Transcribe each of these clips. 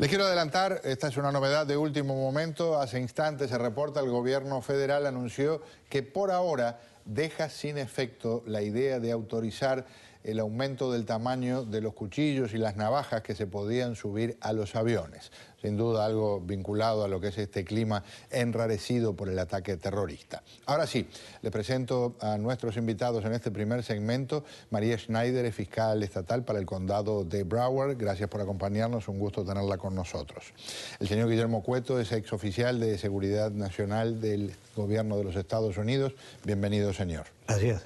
Les quiero adelantar, esta es una novedad de último momento, hace instantes se reporta el gobierno federal anunció que por ahora deja sin efecto la idea de autorizar el aumento del tamaño de los cuchillos y las navajas que se podían subir a los aviones sin duda algo vinculado a lo que es este clima enrarecido por el ataque terrorista. Ahora sí, le presento a nuestros invitados en este primer segmento. María Schneider es fiscal estatal para el condado de Broward. Gracias por acompañarnos, un gusto tenerla con nosotros. El señor Guillermo Cueto es exoficial de Seguridad Nacional del Gobierno de los Estados Unidos. Bienvenido, señor. Gracias.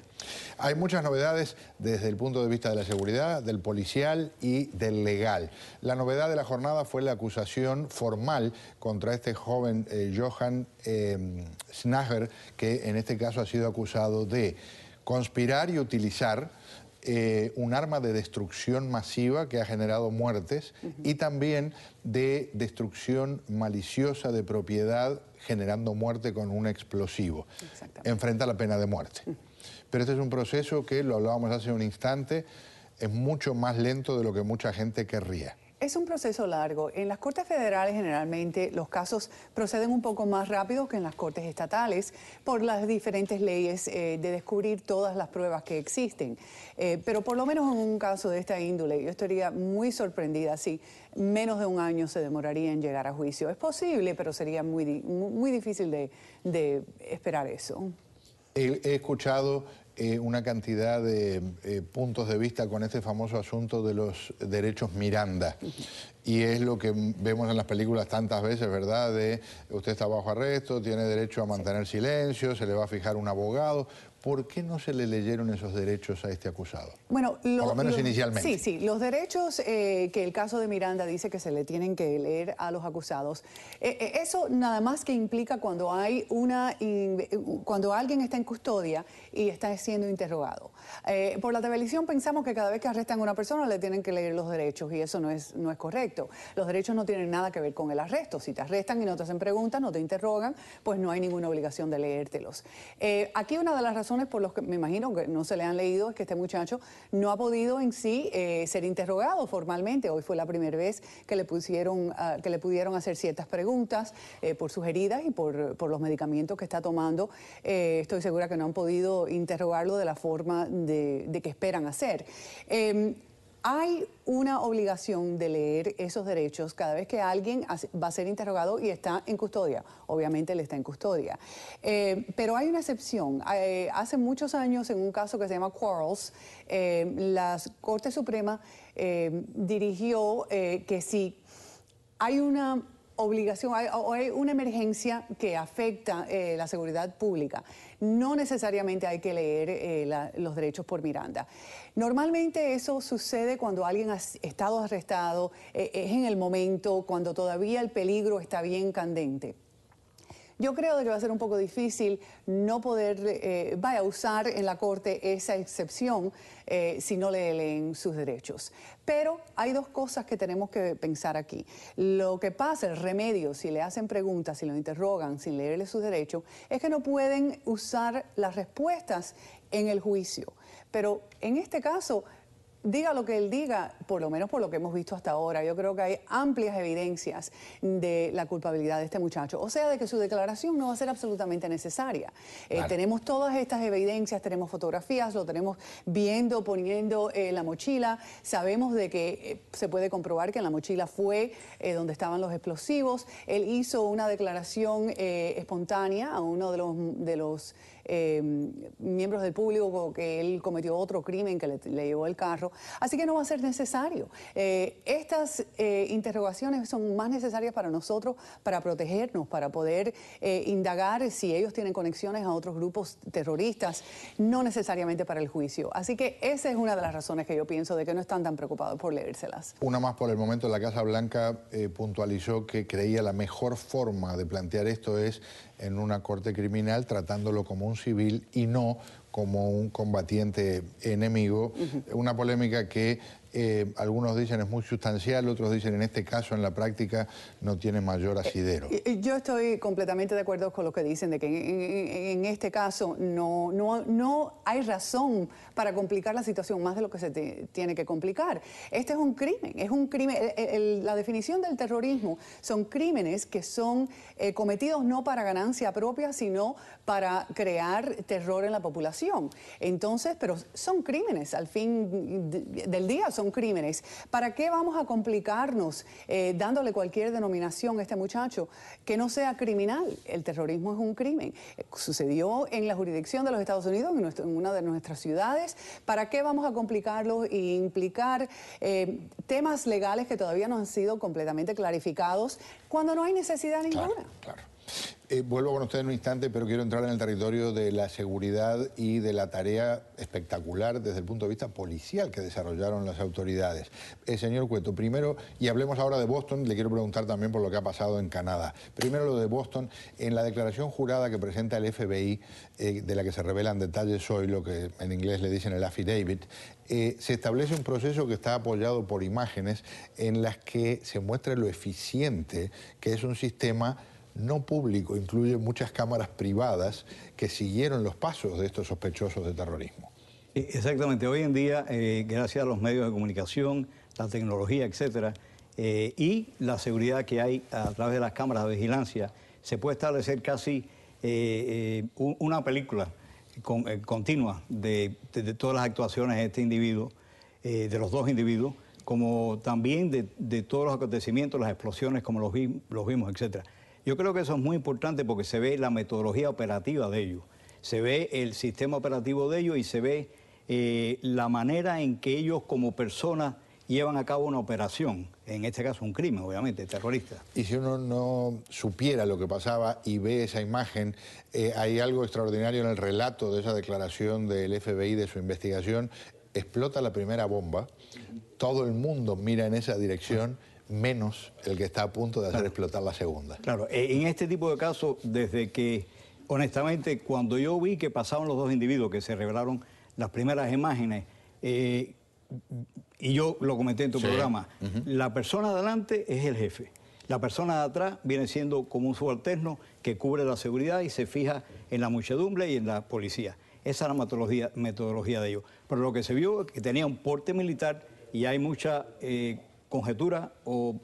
Hay muchas novedades desde el punto de vista de la seguridad, del policial y del legal. La novedad de la jornada fue la acusación formal contra este joven eh, Johan em, Snager, que en este caso ha sido acusado de conspirar y utilizar eh, un arma de destrucción masiva que ha generado muertes y también de destrucción maliciosa de propiedad generando muerte con un explosivo. Enfrenta la pena de muerte. Pero este es un proceso que, lo hablábamos hace un instante, es mucho más lento de lo que mucha gente querría. Es un proceso largo. En las Cortes Federales generalmente los casos proceden un poco más rápido que en las Cortes Estatales por las diferentes leyes eh, de descubrir todas las pruebas que existen. Eh, pero por lo menos en un caso de esta índole, yo estaría muy sorprendida si menos de un año se demoraría en llegar a juicio. Es posible, pero sería muy, muy difícil de, esperar eso. he escuchado eh, una cantidad de eh, puntos de vista con este famoso asunto de los derechos Miranda y es lo que vemos en las películas tantas veces, ¿verdad? De usted está bajo arresto, tiene derecho a mantener silencio, se le va a fijar un abogado. ¿Por qué no se le leyeron esos derechos a este acusado? Bueno, Por lo menos inicialmente. Sí, sí, los derechos eh, que el caso de Miranda dice que se le tienen que leer a los acusados. Eh, eh, eso nada más que implica cuando hay una cuando alguien está en custodia y está siendo interrogado. por la televisión pensamos que cada vez que arrestan a una persona le tienen que leer los derechos y eso no es, no es correcto. Los derechos no tienen nada que ver con el arresto. Si te arrestan y no te hacen preguntas, no te interrogan, pues no hay ninguna obligación de leértelos. Eh, aquí una de las razones por las que me imagino que no se le han leído es que este muchacho no ha podido en sí eh, ser interrogado formalmente. Hoy fue la primera vez que le, pusieron, ah, que le pudieron hacer ciertas preguntas eh, por sus heridas y por, los medicamentos que está tomando. estoy segura que no han podido interrogarlo de la forma de que esperan hacer. Em, hay una obligación de leer esos derechos cada vez que alguien va a ser interrogado y está en custodia. Obviamente él está en custodia. Eh, pero hay una excepción. Eh, hace muchos años, en un caso que se llama Quarles, eh, la Corte Suprema dirigió que si hay una obligación o hay una emergencia que afecta la seguridad pública, no necesariamente hay que leer eh, los derechos por Miranda. Normalmente eso sucede cuando alguien ha estado arrestado, eh, es en el momento, cuando todavía el peligro está bien candente. Yo creo que va a ser un poco difícil no poder, eh, vaya a usar en la Corte esa excepción eh, si no le leen sus derechos. Pero hay dos cosas que tenemos que pensar aquí. Lo que pasa, el remedio, si le hacen preguntas, si lo interrogan, sin leerle sus derechos, es que no pueden usar las respuestas en el juicio. Pero en este caso diga lo que él diga, por lo menos por lo que hemos visto hasta ahora, yo creo que hay amplias evidencias de la culpabilidad de este muchacho. O sea, de que su declaración no va a ser absolutamente necesaria. Eh, tenemos todas estas evidencias, tenemos fotografías, lo tenemos viendo, poniendo eh, la mochila. Sabemos de que eh, se puede comprobar que en la mochila fue donde estaban los explosivos. Él hizo una declaración espontánea a uno de los... De los Em, miembros del público que él cometió otro crimen que le, llevó el carro. Así que no va a ser necesario. Eh, estas eh, interrogaciones son más necesarias para nosotros para protegernos, para poder eh, indagar si ellos tienen conexiones a otros grupos terroristas, no necesariamente para el juicio. Así que esa es una de las razones que yo pienso de que no están tan preocupados por leérselas. Una más por el momento, la Casa Blanca puntualizó que creía la mejor forma de plantear esto es en una corte criminal tratándolo como un civil y no como un combatiente enemigo, una polémica que eh, algunos dicen es muy sustancial, otros dicen en este caso, en la práctica, no tiene mayor eh, asidero. Eh, yo estoy completamente de acuerdo con lo que dicen, de que en, este caso no, no, no hay razón para complicar la situación más de lo que se tiene que complicar. Este es un crimen, es un crimen. la definición del terrorismo son crímenes que son cometidos no para ganancia propia, sino para crear terror en la población. Entonces, pero son crímenes, al fin del día son crímenes. ¿Para qué vamos a complicarnos eh, dándole cualquier denominación a este muchacho que no sea criminal? El terrorismo es un crimen. Sucedió en la jurisdicción de los Estados Unidos, en, una de nuestras ciudades. ¿Para qué vamos a complicarlo e implicar eh, temas legales que todavía no han sido completamente clarificados cuando no hay necesidad ninguna? Eh, vuelvo con usted en un instante, pero quiero entrar en el territorio de la seguridad y de la tarea espectacular desde el punto de vista policial que desarrollaron las autoridades. Eh, señor Cueto, primero, y hablemos ahora de Boston, le quiero preguntar también por lo que ha pasado en Canadá. Primero lo de Boston, en la declaración jurada que presenta el FBI, eh, de la que se revelan detalles hoy, lo que en inglés le dicen el affidavit, se establece un proceso que está apoyado por imágenes en las que se muestra lo eficiente que es un sistema no público incluye muchas cámaras privadas que siguieron los pasos de estos sospechosos de terrorismo. E, exactamente, hoy en día, eh, gracias a los medios de comunicación, la tecnología, etcétera, eh, y la seguridad que hay a través de las cámaras de vigilancia, se puede establecer casi eh, una película continua de, todas las actuaciones de este individuo, de los dos individuos, como también de, todos los acontecimientos, las explosiones, como los, los vimos, etcétera. Yo creo que eso es muy importante porque se ve la metodología operativa de ellos, se ve el sistema operativo de ellos y se ve eh, la manera en que ellos como personas llevan a cabo una operación, en este caso un crimen, obviamente, terrorista. Y si uno no supiera lo que pasaba y ve esa imagen, eh, hay algo extraordinario en el relato de esa declaración del FBI de su investigación. Explota la primera bomba, todo el mundo mira en esa dirección menos el que está a punto de hacer explotar la segunda. Claro, e, en este tipo de casos, desde que, honestamente, cuando yo vi que pasaban los dos individuos, que se revelaron las primeras imágenes, eh, y yo lo comenté en tu programa, la persona de adelante es el jefe. La persona de atrás viene siendo como un subalterno que cubre la seguridad y se fija en la muchedumbre y en la policía. Esa era la metodología, de ellos. Pero lo que se vio es que tenía un porte militar y hay mucha eh, conjetura,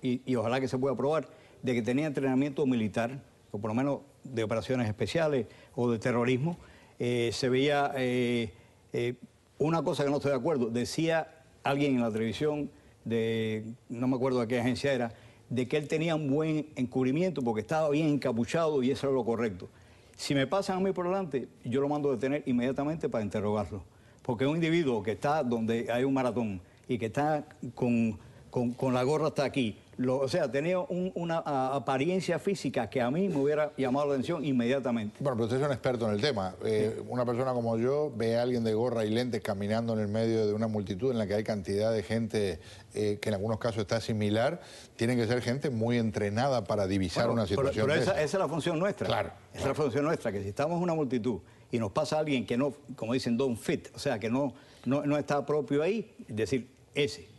y, ojalá que se pueda probar, de que tenía entrenamiento militar, o por lo menos de operaciones especiales o de terrorismo, eh, se veía eh, eh, una cosa que no estoy de acuerdo. Decía alguien en la televisión, de, no me acuerdo de qué agencia era, de que él tenía un buen encubrimiento porque estaba bien encapuchado y eso era lo correcto. Si me pasan a mí por delante, yo lo mando a detener inmediatamente para interrogarlo. Porque un individuo que está donde hay un maratón y que está con con, la gorra hasta aquí. Lo, o sea, tenía una apariencia física que a mí me hubiera llamado la atención inmediatamente. Bueno, pero usted es un experto en el tema. Eh, una persona como yo ve a alguien de gorra y lentes caminando en el medio de una multitud en la que hay cantidad de gente eh, que en algunos casos está similar. tiene que ser gente muy entrenada para divisar una situación. Pero, esa, es la función nuestra. Claro. Esa es la función nuestra, que si estamos en una multitud y nos pasa alguien que no, como dicen, don't fit, o sea, que no, no, no está propio ahí, es decir, ese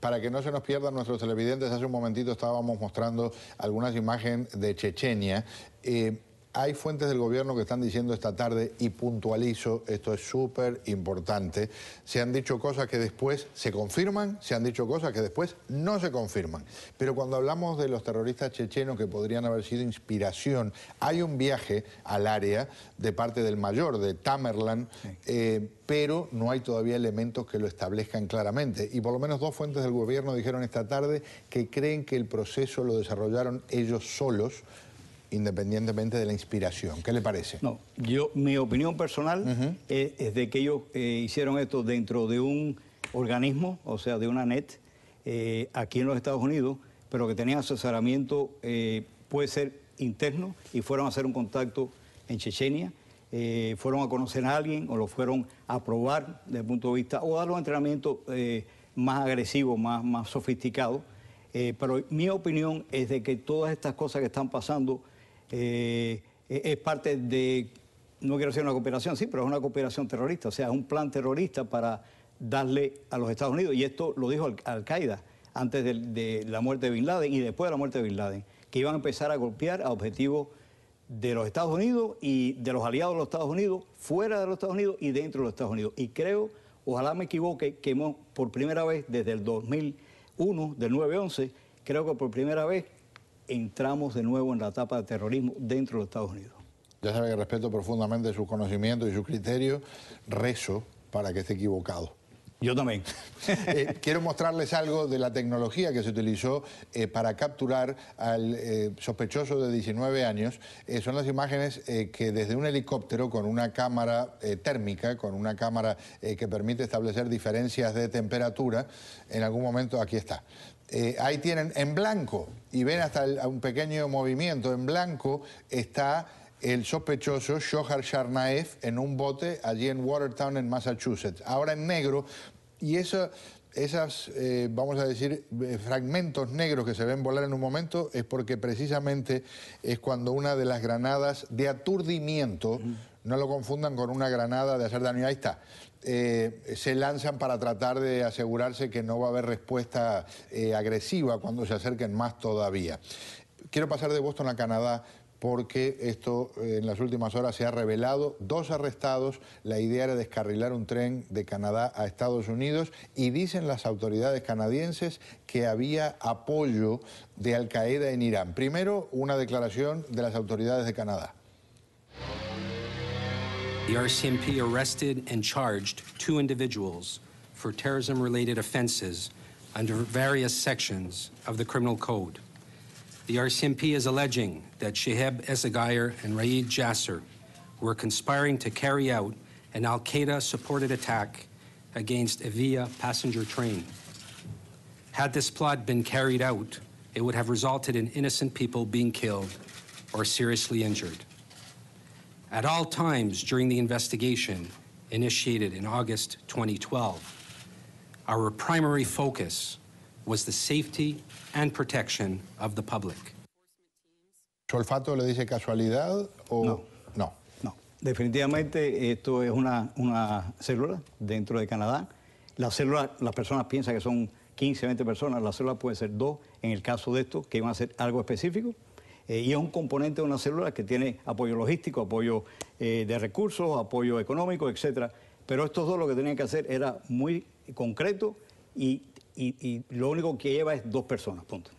para que no se nos pierdan nuestros televidentes, hace un momentito estábamos mostrando algunas imágenes de Chechenia. Eh, hay fuentes del gobierno que están diciendo esta tarde, y puntualizo, esto es súper importante, se han dicho cosas que después se confirman, se han dicho cosas que después no se confirman. Pero cuando hablamos de los terroristas chechenos que podrían haber sido inspiración, hay un viaje al área de parte del mayor, de Tamerlan, eh, pero no hay todavía elementos que lo establezcan claramente. Y por lo menos dos fuentes del gobierno dijeron esta tarde que creen que el proceso lo desarrollaron ellos solos independientemente de la inspiración. ¿Qué le parece? No, yo, mi opinión personal es, de que ellos eh, hicieron esto dentro de un organismo, o sea, de una net, eh, aquí en los Estados Unidos, pero que tenían asesoramiento, eh, puede ser interno, y fueron a hacer un contacto en Chechenia, fueron a conocer a alguien o lo fueron a probar desde el punto de vista, o dar un entrenamiento más agresivo, más, más pero mi opinión es de que todas estas cosas que están pasando eh, es parte de, no quiero decir una cooperación, sí, pero es una cooperación terrorista, o sea, es un plan terrorista para darle a los Estados Unidos, y esto lo dijo Al-Qaeda antes de, la muerte de Bin Laden y después de la muerte de Bin Laden, que iban a empezar a golpear a objetivos de los Estados Unidos y de los aliados de los Estados Unidos, fuera de los Estados Unidos y dentro de los Estados Unidos. Y creo, ojalá me equivoque, que hemos, por primera vez desde el 2001, del 9-11, creo que por primera vez entramos de nuevo en la etapa de terrorismo dentro de Estados Unidos. Ya sabe que respeto profundamente su conocimiento y sus criterios. Rezo para que esté equivocado. Yo también. Eh, quiero mostrarles algo de la tecnología que se utilizó eh, para capturar al eh, sospechoso de 19 años. son las imágenes que desde un helicóptero con una cámara térmica, con una cámara que permite establecer diferencias de temperatura, en algún momento aquí está. Eh, ahí tienen en blanco, y ven hasta un pequeño movimiento, en blanco está el sospechoso Shohar Sharnaev en un bote allí en Watertown, en Massachusetts. Ahora en negro, y eso esas, eh, vamos a decir, eh, fragmentos negros que se ven volar en un momento es porque precisamente es cuando una de las granadas de aturdimiento no lo confundan con una granada de hacer daño. Ahí está. Eh, se lanzan para tratar de asegurarse que no va a haber respuesta eh, agresiva cuando se acerquen más todavía. Quiero pasar de Boston a Canadá porque esto eh, en las últimas horas se ha revelado, dos arrestados, la idea era descarrilar un tren de Canadá a Estados Unidos y dicen las autoridades canadienses que había apoyo de Al Qaeda en Irán. Primero, una declaración de las autoridades de Canadá. The RCMP arrested and charged two individuals for terrorism-related offenses under various sections of the Criminal Code. The RCMP is alleging that Sheheb Esagayer and Raid Jasser were conspiring to carry out an Al Qaeda supported attack against a Via passenger train. Had this plot been carried out, it would have resulted in innocent people being killed or seriously injured at all times during the investigation initiated in August 2012, our primary focus was the safety and protection of the public. ¿Solfato le dice casualidad o no? No. no. Definitivamente esto es una, una célula dentro de Canadá. La célula, las personas piensan que son 15, 20 personas, La célula puede ser dos en el caso de esto, que iban a ser algo específico. Eh, y es un componente de una célula que tiene apoyo logístico, apoyo eh, de recursos, apoyo económico, etc. Pero estos dos lo que tenían que hacer era muy concreto y, y lo único que lleva es dos personas, punto.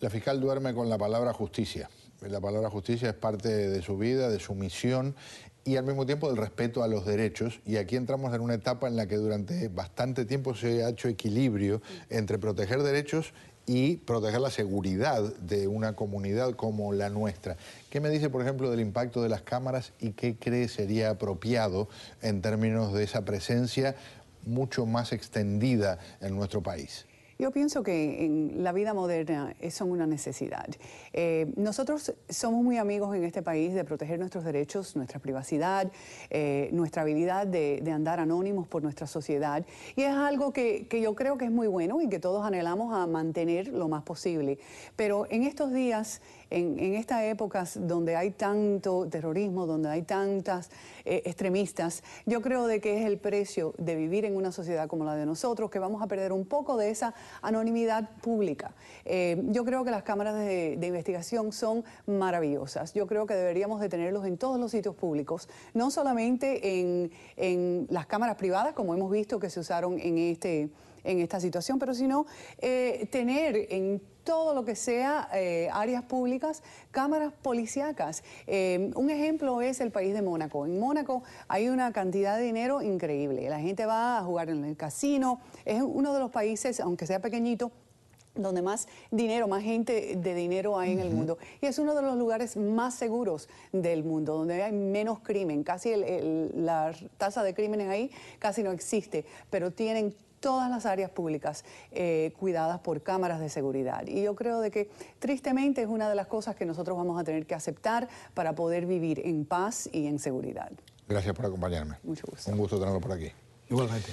La fiscal duerme con la palabra justicia. La palabra justicia es parte de su vida, de su misión y al mismo tiempo del respeto a los derechos. Y aquí entramos en una etapa en la que durante bastante tiempo se ha hecho equilibrio entre proteger derechos y proteger la seguridad de una comunidad como la nuestra. ¿Qué me dice, por ejemplo, del impacto de las cámaras y qué cree sería apropiado en términos de esa presencia mucho más extendida en nuestro país? Yo pienso que en la vida moderna eh, son una necesidad. Eh, nosotros somos muy amigos en este país de proteger nuestros derechos, nuestra privacidad, eh, nuestra habilidad de, andar anónimos por nuestra sociedad. Y es algo que, que, yo creo que es muy bueno y que todos anhelamos a mantener lo más posible. Pero en estos días en, estas épocas donde hay tanto terrorismo, donde hay tantas eh, extremistas, yo creo de que es el precio de vivir en una sociedad como la de nosotros, que vamos a perder un poco de esa anonimidad pública. Eh, yo creo que las cámaras de, investigación son maravillosas. Yo creo que deberíamos de tenerlos en todos los sitios públicos, no solamente en, en las cámaras privadas, como hemos visto que se usaron en este en esta situación, pero si no, eh, tener en todo lo que sea eh, áreas públicas, cámaras policíacas. Eh, un ejemplo es el país de Mónaco. En Mónaco hay una cantidad de dinero increíble. La gente va a jugar en el casino. Es uno de los países, aunque sea pequeñito, donde más dinero, más gente de dinero hay en el mundo. Y es uno de los lugares más seguros del mundo, donde hay menos crimen. Casi el, la tasa de crímenes ahí casi no existe, pero tienen todas las áreas públicas eh, cuidadas por cámaras de seguridad. Y yo creo de que tristemente es una de las cosas que nosotros vamos a tener que aceptar para poder vivir en paz y en seguridad. Gracias por acompañarme. Mucho gusto. Un gusto tenerlo por aquí. Igualmente.